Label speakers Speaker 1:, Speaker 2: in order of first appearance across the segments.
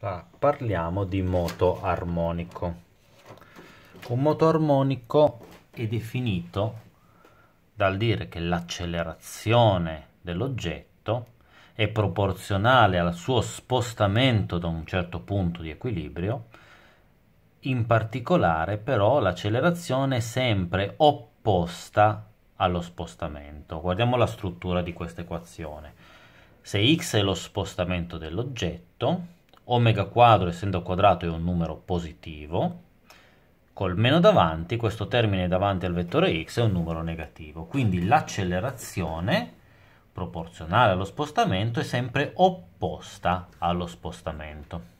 Speaker 1: Ah, parliamo di moto armonico. Un moto armonico è definito dal dire che l'accelerazione dell'oggetto è proporzionale al suo spostamento da un certo punto di equilibrio, in particolare però l'accelerazione è sempre opposta allo spostamento. Guardiamo la struttura di questa equazione. Se x è lo spostamento dell'oggetto, omega quadro essendo quadrato è un numero positivo, col meno davanti, questo termine davanti al vettore x è un numero negativo, quindi l'accelerazione proporzionale allo spostamento è sempre opposta allo spostamento.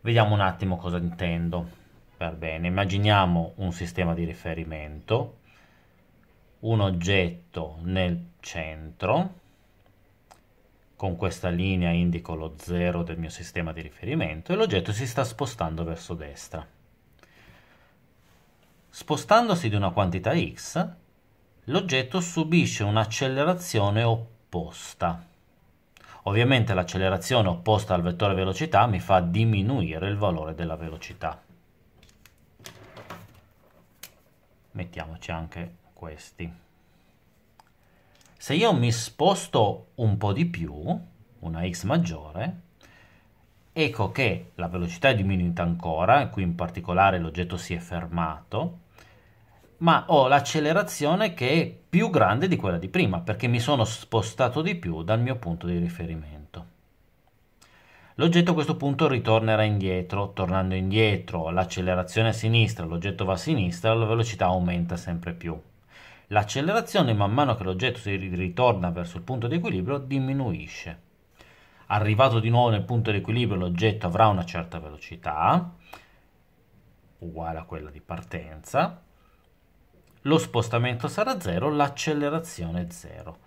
Speaker 1: Vediamo un attimo cosa intendo. Per bene, immaginiamo un sistema di riferimento, un oggetto nel centro, con questa linea indico lo 0 del mio sistema di riferimento e l'oggetto si sta spostando verso destra. Spostandosi di una quantità x, l'oggetto subisce un'accelerazione opposta. Ovviamente l'accelerazione opposta al vettore velocità mi fa diminuire il valore della velocità. Mettiamoci anche questi. Se io mi sposto un po' di più, una x maggiore, ecco che la velocità è diminuita ancora, qui in particolare l'oggetto si è fermato, ma ho l'accelerazione che è più grande di quella di prima, perché mi sono spostato di più dal mio punto di riferimento. L'oggetto a questo punto ritornerà indietro, tornando indietro l'accelerazione a sinistra, l'oggetto va a sinistra, la velocità aumenta sempre più. L'accelerazione man mano che l'oggetto si ritorna verso il punto di equilibrio diminuisce. Arrivato di nuovo nel punto di equilibrio l'oggetto avrà una certa velocità, uguale a quella di partenza, lo spostamento sarà 0, l'accelerazione è 0.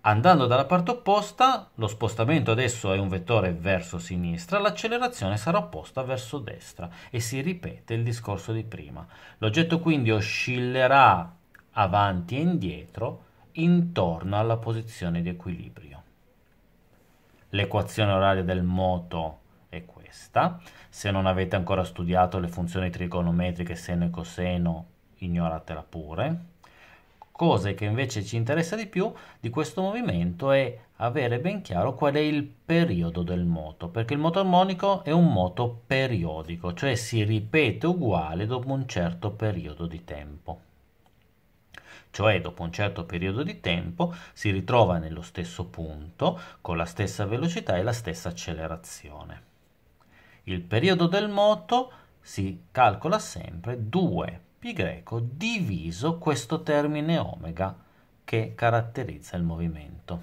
Speaker 1: Andando dalla parte opposta, lo spostamento adesso è un vettore verso sinistra, l'accelerazione sarà opposta verso destra e si ripete il discorso di prima. L'oggetto quindi oscillerà avanti e indietro intorno alla posizione di equilibrio. L'equazione oraria del moto è questa. Se non avete ancora studiato le funzioni trigonometriche seno e coseno, ignoratela pure. Cosa che invece ci interessa di più di questo movimento è avere ben chiaro qual è il periodo del moto, perché il moto armonico è un moto periodico, cioè si ripete uguale dopo un certo periodo di tempo cioè dopo un certo periodo di tempo si ritrova nello stesso punto con la stessa velocità e la stessa accelerazione. Il periodo del moto si calcola sempre 2π diviso questo termine omega che caratterizza il movimento.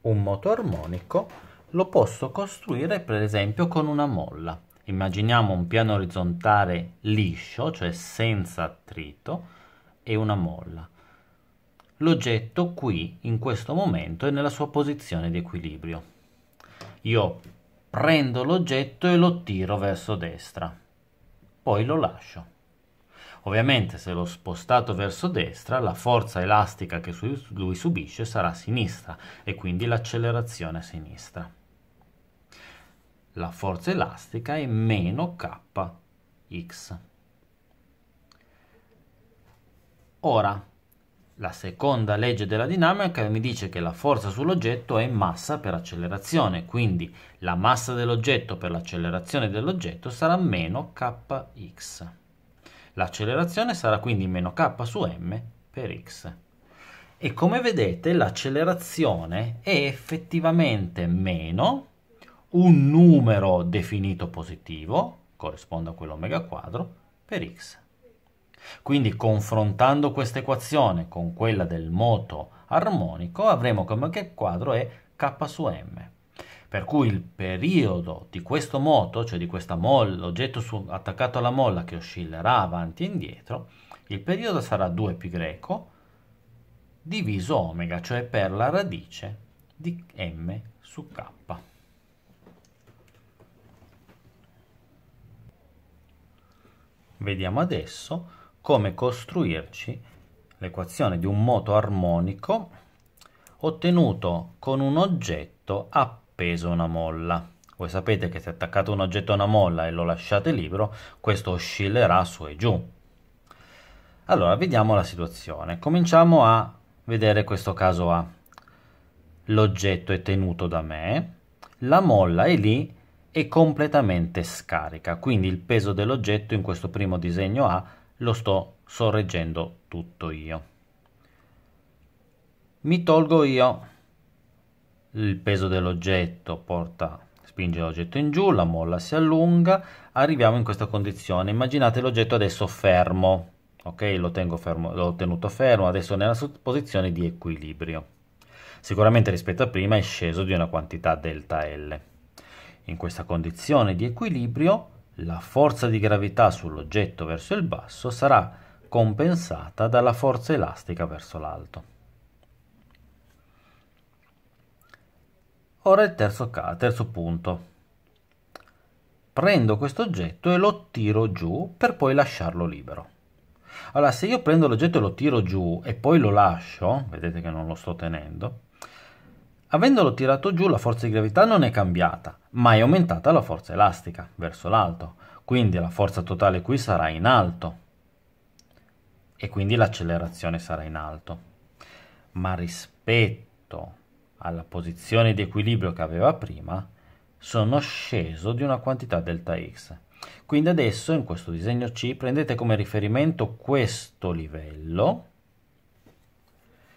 Speaker 1: Un moto armonico lo posso costruire per esempio con una molla Immaginiamo un piano orizzontale liscio, cioè senza attrito, e una molla. L'oggetto qui, in questo momento, è nella sua posizione di equilibrio. Io prendo l'oggetto e lo tiro verso destra, poi lo lascio. Ovviamente se l'ho spostato verso destra, la forza elastica che lui subisce sarà sinistra e quindi l'accelerazione sinistra la forza elastica è meno kx. Ora, la seconda legge della dinamica mi dice che la forza sull'oggetto è massa per accelerazione, quindi la massa dell'oggetto per l'accelerazione dell'oggetto sarà meno kx. L'accelerazione sarà quindi meno k su m per x. E come vedete l'accelerazione è effettivamente meno un numero definito positivo, corrisponde a quello omega quadro, per x. Quindi confrontando questa equazione con quella del moto armonico avremo come omega quadro è k su m. Per cui il periodo di questo moto, cioè di questa molla, l'oggetto attaccato alla molla che oscillerà avanti e indietro, il periodo sarà 2π diviso omega, cioè per la radice di m su k. Vediamo adesso come costruirci l'equazione di un moto armonico ottenuto con un oggetto appeso a una molla. Voi sapete che se attaccate un oggetto a una molla e lo lasciate libero, questo oscillerà su e giù. Allora, vediamo la situazione. Cominciamo a vedere questo caso A. L'oggetto è tenuto da me, la molla è lì è completamente scarica, quindi il peso dell'oggetto in questo primo disegno A lo sto sorreggendo tutto io. Mi tolgo io il peso dell'oggetto, porta, spinge l'oggetto in giù, la molla si allunga, arriviamo in questa condizione. Immaginate l'oggetto adesso fermo, ok? Lo tengo fermo, l'ho tenuto fermo, adesso nella posizione di equilibrio. Sicuramente rispetto a prima è sceso di una quantità delta L. In questa condizione di equilibrio la forza di gravità sull'oggetto verso il basso sarà compensata dalla forza elastica verso l'alto. Ora il terzo, terzo punto. Prendo questo oggetto e lo tiro giù per poi lasciarlo libero. Allora, se io prendo l'oggetto e lo tiro giù e poi lo lascio, vedete che non lo sto tenendo, Avendolo tirato giù la forza di gravità non è cambiata, ma è aumentata la forza elastica verso l'alto, quindi la forza totale qui sarà in alto e quindi l'accelerazione sarà in alto. Ma rispetto alla posizione di equilibrio che aveva prima, sono sceso di una quantità delta x. Quindi adesso in questo disegno C prendete come riferimento questo livello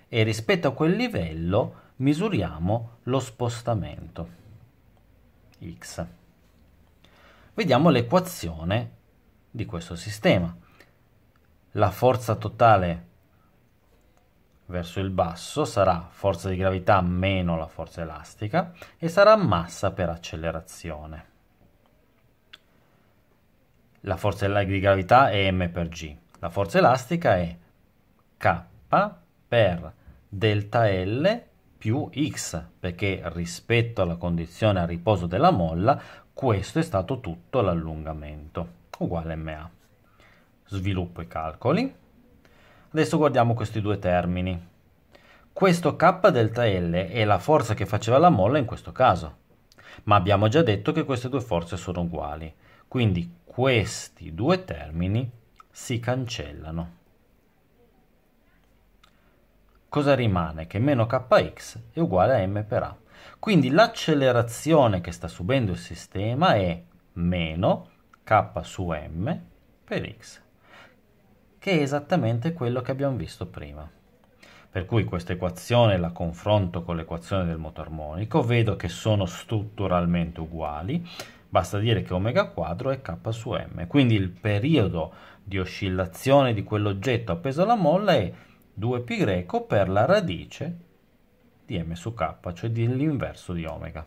Speaker 1: e rispetto a quel livello misuriamo lo spostamento x. Vediamo l'equazione di questo sistema. La forza totale verso il basso sarà forza di gravità meno la forza elastica e sarà massa per accelerazione. La forza di gravità è m per g, la forza elastica è k per delta L più x, perché rispetto alla condizione a riposo della molla, questo è stato tutto l'allungamento, uguale ma. Sviluppo i calcoli. Adesso guardiamo questi due termini. Questo k delta L è la forza che faceva la molla in questo caso, ma abbiamo già detto che queste due forze sono uguali, quindi questi due termini si cancellano cosa rimane? Che meno kx è uguale a m per a. Quindi l'accelerazione che sta subendo il sistema è meno k su m per x, che è esattamente quello che abbiamo visto prima. Per cui questa equazione la confronto con l'equazione del moto armonico, vedo che sono strutturalmente uguali, basta dire che omega quadro è k su m, quindi il periodo di oscillazione di quell'oggetto appeso alla molla è 2π per la radice di m su k, cioè dell'inverso di omega.